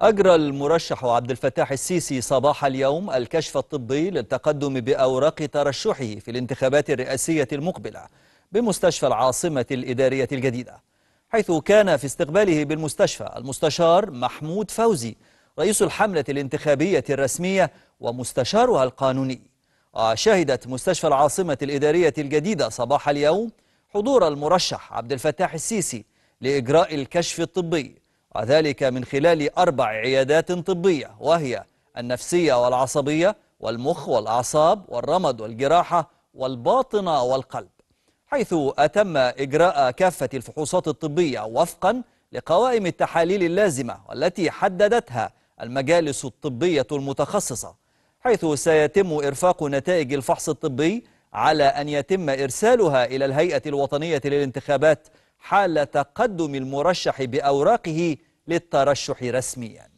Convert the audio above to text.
أجرى المرشح عبد الفتاح السيسي صباح اليوم الكشف الطبي للتقدم بأوراق ترشحه في الانتخابات الرئاسية المقبلة بمستشفى العاصمة الإدارية الجديدة حيث كان في استقباله بالمستشفى المستشار محمود فوزي رئيس الحملة الانتخابية الرسمية ومستشارها القانوني وشهدت مستشفى العاصمة الإدارية الجديدة صباح اليوم حضور المرشح عبد الفتاح السيسي لإجراء الكشف الطبي وذلك من خلال أربع عيادات طبية وهي النفسية والعصبية والمخ والأعصاب والرمد والجراحة والباطنة والقلب حيث أتم إجراء كافة الفحوصات الطبية وفقا لقوائم التحاليل اللازمة والتي حددتها المجالس الطبية المتخصصة حيث سيتم إرفاق نتائج الفحص الطبي على أن يتم إرسالها إلى الهيئة الوطنية للانتخابات حال تقدم المرشح بأوراقه للترشح رسمياً